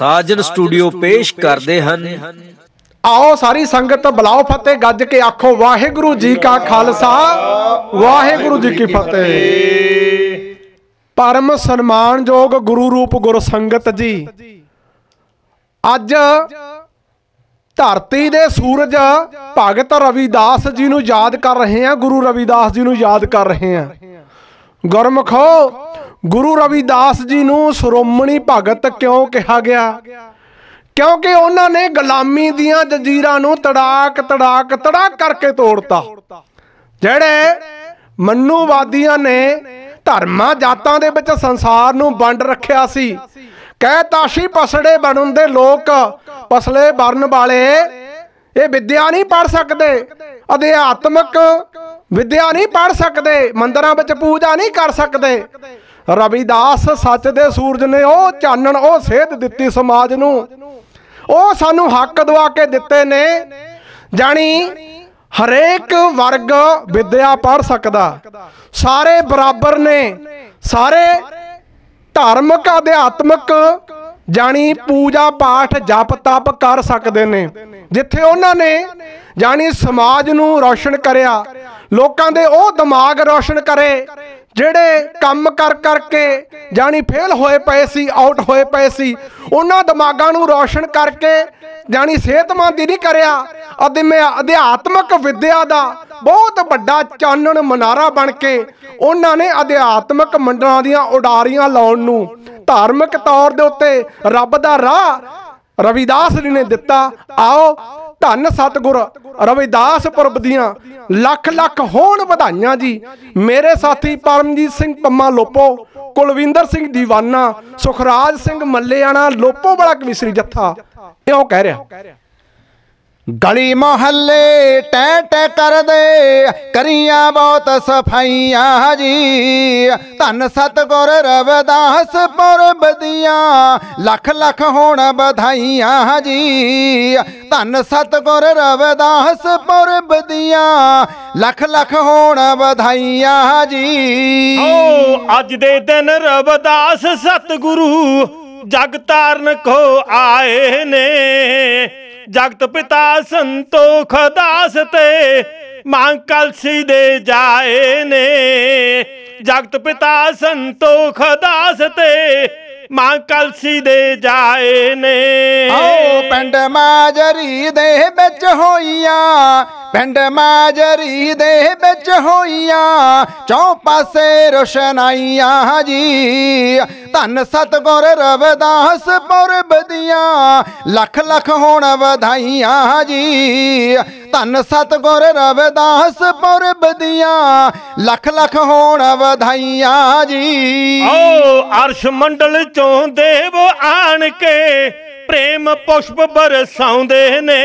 ਸਾਜਨ studio ਪੇਸ਼ ਕਰਦੇ ਹਨ ਆਓ ਸਾਰੀ ਸੰਗਤ ਬਲਾਓ ਫਤਿਹ ਗੱਜ ਕੇ ਆਖੋ ਵਾਹਿਗੁਰੂ ਜੀ ਕਾ ਖਾਲਸਾ ਵਾਹਿਗੁਰੂ ਜੀ ਕੀ ਫਤਿਹ ਪਰਮ ਸਨਮਾਨਯੋਗ ਗੁਰੂ ਰੂਪ ਗੁਰ ਸੰਗਤ ਜੀ ਅੱਜ ਧਰਤੀ ਦੇ ਸੂਰਜ ਭਗਤ ਰਵੀਦਾਸ ਜੀ ਨੂੰ ਯਾਦ ਕਰ ਰਹੇ ਹਾਂ ਗੁਰੂ ਰਵੀਦਾਸ ਜੀ ਨੂੰ ਯਾਦ ਕਰ ਰਹੇ ਹਾਂ ਗੁਰਮਖੋ ਗੁਰੂ ਰਵਿਦਾਸ ਜੀ ਨੂੰ ਸ਼੍ਰੋਮਣੀ ਭਗਤ ਕਿਉਂ ਕਿਹਾ ਗਿਆ ਕਿਉਂਕਿ ਉਹਨਾਂ ਨੇ ਗੁਲਾਮੀ ਦੀਆਂ ਜੰਜੀਰਾਂ ਨੂੰ ਤੜਾਕ ਤੜਾਕ ਤੜਾਕ ਕਰਕੇ ਤੋੜਤਾ ਜਿਹੜੇ ਮੰਨੂਵਾਦੀਆਂ ਨੇ ਧਰਮਾਂ ਜਾਤਾਂ ਦੇ ਵਿੱਚ ਸੰਸਾਰ ਨੂੰ ਵੰਡ ਰੱਖਿਆ ਸੀ ਕਹਿ ਤਾਸ਼ੀ ਪਸੜੇ ਬਣਨ ਦੇ ਲੋਕ ਪਸਲੇ ਵਰਨ ਵਾਲੇ ਇਹ ਵਿਦਿਆ ਨਹੀਂ ਪੜ ਸਕਦੇ ਅਧਿਆਤਮਕ ਵਿਦਿਆ ਨਹੀਂ ਪੜ ਸਕਦੇ ਮੰਦਰਾਂ ਵਿੱਚ ਪੂਜਾ ਨਹੀਂ ਕਰ ਸਕਦੇ ਰਵੀਦਾਸ ਸੱਚ ਦੇ ਸੂਰਜ ਨੇ ਉਹ ਚਾਨਣ ਉਹ ਸੇਧ ਦਿੱਤੀ ਸਮਾਜ ਨੂੰ ਉਹ ਸਾਨੂੰ ਹੱਕ ਦਵਾ ਕੇ ਦਿੱਤੇ ਨੇ ਜਾਨੀ ਹਰੇਕ ਵਰਗ ਵਿਦਿਆ ਪੜ ਸਕਦਾ ਸਾਰੇ ਬਰਾਬਰ ਨੇ ਸਾਰੇ ਧਾਰਮਿਕ ਅਧਿਆਤਮਿਕ ਜਾਨੀ ਪੂਜਾ ਪਾਠ ਜਪ ਤਪ ਕਰ ਸਕਦੇ ਨੇ ਜਿੱਥੇ ਉਹਨਾਂ ਨੇ ਜਾਨੀ ਸਮਾਜ ਨੂੰ ਰੋਸ਼ਨ ਕਰਿਆ ਲੋਕਾਂ ਦੇ ਉਹ ਦਿਮਾਗ ਰੋਸ਼ਨ ਕਰੇ ਜਿਹੜੇ ਕੰਮ ਕਰ ਕਰਕੇ ਜਾਨੀ ਫੇਲ ਹੋਏ ਪਏ ਸੀ ਆਊਟ ਹੋਏ ਪਏ ਸੀ ਉਹਨਾਂ ਦਿਮਾਗਾਂ ਨੂੰ ਰੋਸ਼ਨ ਕਰਕੇ ਜਾਨੀ ਸਿਹਤਮੰਦ ਹੀ ਨਹੀਂ ਕਰਿਆ ਅਧਿਮੇ ਅਧਿਆਤਮਕ ਵਿਦਿਆ ਦਾ ਬਹੁਤ ਵੱਡਾ ਚਾਨਣ ਮਨਾਰਾ ਬਣ ਕੇ ਉਹਨਾਂ ਨੇ ਅਧਿਆਤਮਕ ਮੰਡਲਾਂ ਦੀਆਂ ਉਡਾਰੀਆਂ ਲਾਉਣ ਨੂੰ ਧਾਰਮਿਕ ਤੌਰ ਦੇ ਉੱਤੇ ਰੱਬ ਦਾ ਰਾਹ ਰਵਿਦਾਸ ਜੀ ਨੇ ਦਿੱਤਾ ਆਓ ਧੰਨ ਸਤਗੁਰ ਰਵਿਦਾਸ ਪੁਰਬ ਦੀਆਂ ਲੱਖ ਲੱਖ ਹੋਣ ਵਧਾਈਆਂ ਜੀ ਮੇਰੇ ਸਾਥੀ ਪਰਮਜੀਤ ਸਿੰਘ ਪੰਮਾ ਲੋਪੋ ਕੁਲਵਿੰਦਰ ਸਿੰਘ ਦੀਵਾਨਾ ਸੁਖਰਾਜ ਸਿੰਘ ਮੱਲੇਆਣਾ ਲੋਪੋ ਵਾਲਾ ਕਮਿਸਰੀ ਜੱਥਾ ਇਉਂ ਕਹਿ ਰਿਹਾ ਗਲੀ ਮਹੱਲੇ ਟੈ ਟੈ ਕਰਦੇ ਕਰੀਆਂ ਬਹੁਤ ਸਫਾਈਆਂ ਜੀ ਧੰਨ ਸਤਗੁਰ ਰਵਿਦਾਸ ਪੁਰਬ ਦੀਆਂ ਲੱਖ ਲੱਖ ਹੋਣ ਵਧਾਈਆਂ ਜੀ ਧੰਨ ਸਤਗੁਰ ਰਵਿਦਾਸ ਪੁਰਬ ਦੀਆਂ ਲੱਖ ਲੱਖ ਹੋਣ ਵਧਾਈਆਂ ਜੀ ਓ ਅੱਜ ਦੇ ਦਿਨ ਰਵਿਦਾਸ ਸਤਗੁਰੂ ਜਗ ਤਾਰਨ ਕੋ ਆਏ ਨੇ ਜਗਤ ਪਿਤਾ ਸੰਤੋਖ ਦਾਸ ਤੇ ਮਾਂ ਕਲਸੀ ਦੇ ਜਾਏ ਨੇ ਜਗਤ ਪਿਤਾ ਸੰਤੋਖ ਦਾਸ ਤੇ ਮਾਂ ਕਲਸੀ ਦੇ ਜਾਏ ਨੇ ਆਓ ਪਿੰਡ ਮਾਜਰੀ ਦੇ ਵਿੱਚ ਹੋਈਆਂ ਪਿੰਡ ਮਾਜਰੀ ਦੇ ਵਿੱਚ ਹੋਈਆਂ ਚੌ ਪਾਸੇ ਰੋਸ਼ਨਾਈਆਂ ਜੀ ਧੰਨ ਸਤਗੁਰ ਰਵਦਾਸ ਪੁਰਬ ਦੀਆਂ ਲੱਖ ਲੱਖ ਹੋਣ ਵਧਾਈਆਂ ਜੀ ਧੰਨ ਸਤਗੁਰ ਰਵਦਾਸ ਪੁਰਬ ਦੀਆਂ ਲੱਖ ਲੱਖ ਹੋਣ ਵਧਾਈਆਂ ਜੀ ਓ ਅਰਸ਼ ਮੰਡਲ ਚੋਂ ਦੇਵ ਆਣ ਕੇ ਪ੍ਰੇਮ ਪੁਸ਼ਪ ਬਰਸਾਉਂਦੇ ਨੇ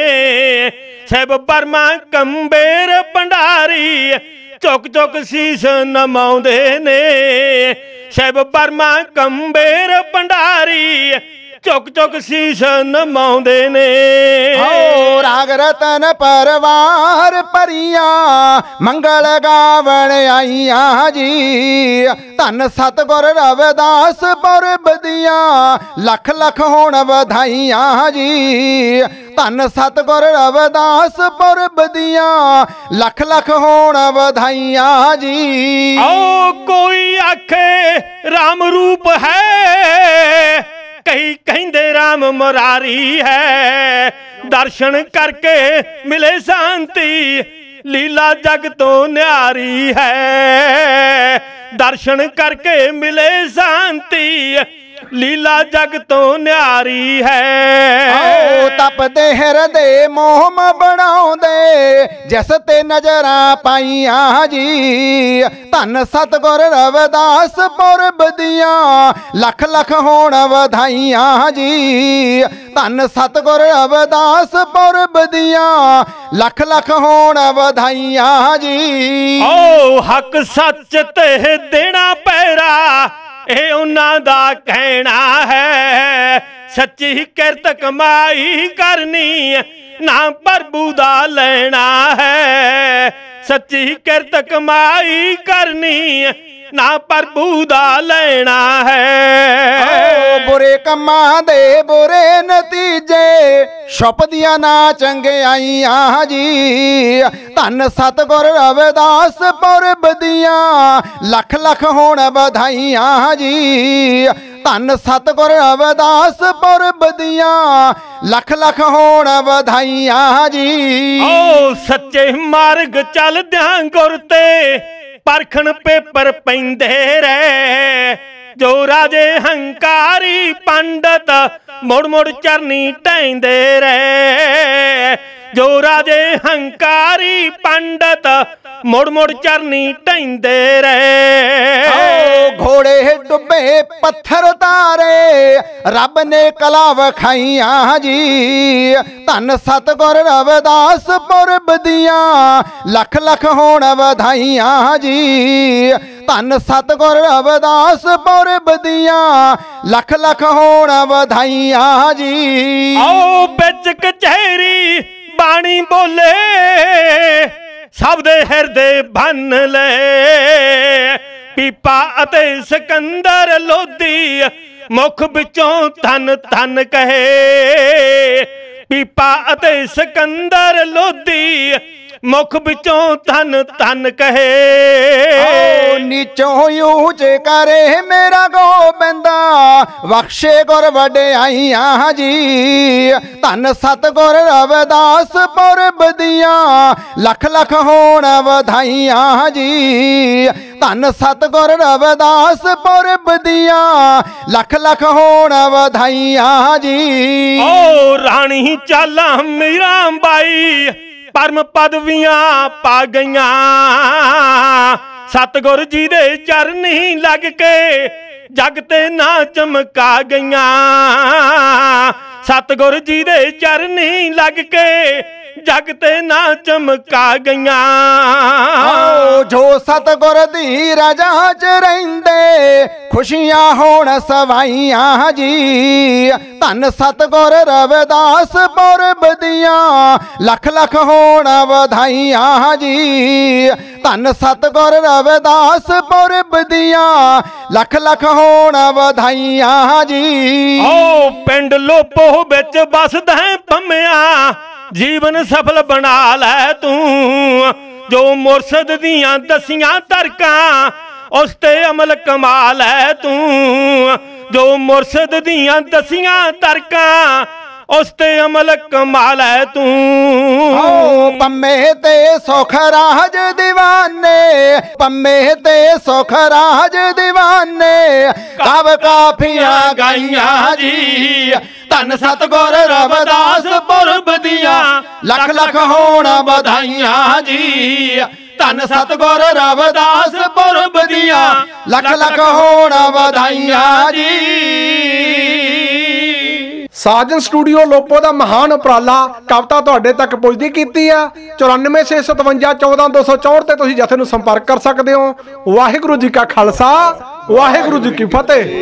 ਸਹਿਬ ਬਰਮਾ ਕੰਬੇਰ ਭੰਡਾਰੀ ਚੁੱਕ ਚੁੱਕ ਸੀਸ ਨਮਾਉਂਦੇ ਨੇ ਸਹਿਬ ਬਰਮਾ ਕੰਬੇਰ ਭੰਡਾਰੀ ਚੁੱਕ ਚੁੱਕ ਸੀਸ ਨਮਾਉਂਦੇ ਨੇ ਹੋ ਰਾਗ ਰਤਨ ਪਰਵਾਰ ਪਰੀਆਂ ਮੰਗਲ ਗਾਵਣ ਆਈਆਂ ਜੀ ਧੰਨ ਸਤਗੁਰ ਰਵਿਦਾਸ ਪਰ ਬਦੀਆਂ ਲੱਖ ਲੱਖ ਹੋਣ ਵਧਾਈਆਂ ਜੀ ਧੰਨ ਸਤਗੁਰ ਰਵਿਦਾਸ ਪਰ ਬਦੀਆਂ ਲੱਖ ਲੱਖ ਹੋਣ ਵਧਾਈਆਂ ਜੀ ਓ ਕੋਈ ਆਖੇ ਰਾਮ ਰੂਪ ਹੈ ਨਾਮ ਮੁਰਾਰੀ ਹੈ ਦਰਸ਼ਨ ਕਰਕੇ ਮਿਲੇ ਸ਼ਾਂਤੀ ਲੀਲਾ ਜਗ ਤੋਂ ਨਿਆਰੀ ਹੈ ਦਰਸ਼ਨ ਕਰਕੇ ਮਿਲੇ ਸ਼ਾਂਤੀ ਲੀਲਾ ਜਗ ਤੋਂ ਨਿਆਰੀ ਹੈ ਆਓ ਤਪਦੇ ਹਿਰਦੇ ਮੋਹਮ ਬਣਾਉਂਦੇ ਜਿਸ ਤੇ ਨਜ਼ਰਾਂ ਪਾਈਆਂ ਜੀ ਧੰਨ ਸਤਗੁਰ ਰਵਿਦਾਸ ਪੁਰਬ ਦੀਆਂ ਲੱਖ ਲੱਖ ਹੋਣ ਵਧਾਈਆਂ ਜੀ ਧੰਨ ਸਤਗੁਰ ਰਵਿਦਾਸ ਪੁਰਬ ਦੀਆਂ ਲੱਖ ਲੱਖ ਹੋਣ ਵਧਾਈਆਂ ਜੀ ਓ ਹੱਕ ਸੱਚ ਤੇ ਦੇਣਾ ਪੈਰਾ ਇਹ ਉਹਨਾਂ ਦਾ ਕਹਿਣਾ ਹੈ ਸੱਚੀ ਕਿਰਤ ਕਮਾਈ ਕਰਨੀ ਨਾ ਪ੍ਰਭੂ ਦਾ ਲੈਣਾ ਹੈ ਸੱਚੀ ਕਿਰਤ ਕਮਾਈ ਕਰਨੀ ਨਾ ਪ੍ਰਭੂ ਦਾ ਲੈਣਾ ਹੈ ਬੁਰੇ ਕੰਮਾਂ ਦੇ ਬੁਰੇ ਨਤੀਜੇ ਸ਼ਬਦੀਆਂ ਨਾ ਚੰਗਿਆਈਆਂ ਜੀ ਧੰਨ ਸਤਗੁਰ ਰਵਿਦਾਸ ਪੁਰਬ ਦੀਆਂ ਲੱਖ ਲੱਖ ਹੋਣ ਵਧਾਈਆਂ ਜੀ ਧੰਨ ਸਤਗੁਰ ਅਵਦਾਸ ਪੁਰਬ ਦੀਆਂ ਲੱਖ ਲੱਖ ਹੋਣ ਵਧਾਈਆਂ ਜੀ ਓ ਸੱਚੇ ਮਾਰਗ ਚੱਲਦਿਆਂ ਗੁਰ ਤੇ ਪਰਖਣ ਪੇਪਰ ਪੈਂਦੇ ਰਹਿ ਜੋ ਰਾਜੇ ਹੰਕਾਰੀ ਪੰਡਤ ਮੋੜ ਮੋੜ ਚਰਨੀ ਟੈਂਦੇ ਰਹਿ ਜੋ ਰਾਜੇ ਹੰਕਾਰੀ ਪੰਡਤ ਮੁੜ ਮੁੜ ਚਰਨੀ ਟੈਂਦੇ ਰਹੇ ਓ ਘੋੜੇ ਡੁੱਬੇ ਪੱਥਰ ਉਤਾਰੇ ਰੱਬ ਨੇ ਕਲਾ ਵਖਾਈਆਂ ਜੀ ਧੰਨ ਸਤਗੁਰ ਰਵਿਦਾਸ ਪੁਰਬ ਦੀਆਂ ਲੱਖ ਲੱਖ ਹੋਣ ਵਧਾਈਆਂ ਜੀ ਧੰਨ ਸਤਗੁਰ ਰਵਿਦਾਸ ਪੁਰਬ ਦੀਆਂ ਲੱਖ ਲੱਖ ਹੋਣ ਵਧਾਈਆਂ ਜੀ ਆਓ ਵਿੱਚ ਕਚਹਿਰੀ ਬਾਣੀ ਬੋਲੇ ਸਭ ਦੇ ਹਿਰਦੇ ਬੰਨ ਲੈ ਪੀਪਾ ਅਤੇ ਸਿਕੰਦਰ ਲੋਦੀ ਮੁਖ ਵਿੱਚੋਂ ਤਨ ਤਨ ਕਹੇ ਪੀਪਾ ਅਤੇ ਸਿਕੰਦਰ ਲੋਦੀ ਮੁਖ ਵਿੱਚੋਂ ਧਨ ਧਨ ਕਹੇ ਓ ਨੀਚੋਂ ਊਚ ਕਰੇ ਮੇਰਾ ਗੋਬਿੰਦਾ ਬਖਸ਼ੇ ਗੁਰ ਵਡਿਆਈਆਂ ਜੀ ਧੰਨ ਸਤ ਗੁਰ ਰਵਿਦਾਸ ਪੁਰਬ ਦੀਆਂ ਲੱਖ ਲੱਖ ਹੋਣ ਵਧਾਈਆਂ ਜੀ ਧੰਨ ਸਤਗੁਰ ਰਵਿਦਾਸ ਪਰਬ ਦੀਆਂ ਲੱਖ ਲੱਖ ਹੋਣ ਵਧਾਈਆਂ ਜੀ ਓ ਰਾਣੀ ਚਾਲਾ ਮੀਰਾ ਬਾਈ ਪਰਮ ਪਦਵੀਆਂ ਪਾ ਗਈਆਂ ਸਤਗੁਰ ਜੀ ਦੇ ਚਰਨੀ ਲੱਗ ਕੇ ਜਗ ਤੇ ਨਾ ਚਮਕਾ ਗਈਆਂ ਸਤਗੁਰ ਜੀ ਦੇ ਚਰਨੀ ਲੱਗ ਕੇ ਜਗ ਤੇ ਨਾ ਚਮਕਾ ਗਈਆਂ ਆਓ ਜੋ ਸਤਗੁਰ ਦੀ ਰਜਾ ਚ ਰਹਿੰਦੇ ਖੁਸ਼ੀਆਂ ਹੋਣ ਸਵਾਈਆਂ ਜੀ ਧੰਨ ਸਤਗੁਰ ਰਵਿਦਾਸ ਪੁਰਬ ਦੀਆਂ ਲੱਖ ਲੱਖ ਹੋਣ ਵਧਾਈਆਂ ਜੀ ਧੰਨ ਸਤਗੁਰ ਰਵਿਦਾਸ ਪੁਰਬ ਦੀਆਂ ਲੱਖ ਲੱਖ ਹੋਣ ਵਧਾਈਆਂ ਜੀ ਓ ਪਿੰਡ ਲੋਪੋ ਵਿੱਚ ਵਸਦਾ ਪੰਮਿਆ ਜੀਵਨ ਸਫਲ ਬਣਾ ਲੈ ਤੂੰ ਜੋ ਮੁਰਸ਼ਦ ਦੀਆਂ ਦਸੀਆਂ ਤਰਕਾਂ ਉਸ ਤੇ ਅਮਲ ਕਮਾਲ ਹੈ ਤੂੰ ਜੋ ਮੁਰਸ਼ਦ ਦੀਆਂ ਦਸੀਆਂ ਤਰਕਾਂ ਉਸ ਤੇ ਅਮਲ ਕਮਾਲੈ ਤੂੰ ਪੰਮੇ ਤੇ ਸੁਖ ਰਾਜ دیਵਾਨੇ ਪੰਮੇ ਤੇ ਸੁਖ ਰਾਜ دیਵਾਨੇ ਕਬ ਕਾਫੀਆਂ ਗਾਈਆਂ ਜੀ ਸਤ ਸਤਗੁਰ ਰਵਦਾਸ ਪੁਰਬ ਦੀਆਂ ਲੱਖ ਲੱਖ ਹੋਣ ਵਧਾਈਆਂ ਜੀ ਸਤ ਸਤਗੁਰ ਰਵਦਾਸ ਪੁਰਬ ਦੀਆਂ ਲੱਖ ਲੱਖ ਹੋਣ ਵਧਾਈਆਂ ਜੀ ਸਾਜਨ ਸਟੂਡੀਓ ਲੋਪੋ ਦਾ ਮਹਾਨ ਉਪਰਾਲਾ ਕਵਤਾ ਤੁਹਾਡੇ ਤੱਕ ਪਹੁੰਚਦੀ ਕੀਤੀ ਆ 9465714264 ਤੇ ਤੁਸੀਂ ਜਥੇ ਨੂੰ ਸੰਪਰਕ ਕਰ ਸਕਦੇ ਹੋ ਵਾਹਿਗੁਰੂ ਜੀ ਕਾ ਖਾਲਸਾ ਵਾਹਿਗੁਰੂ ਜੀ ਕੀ ਫਤਿਹ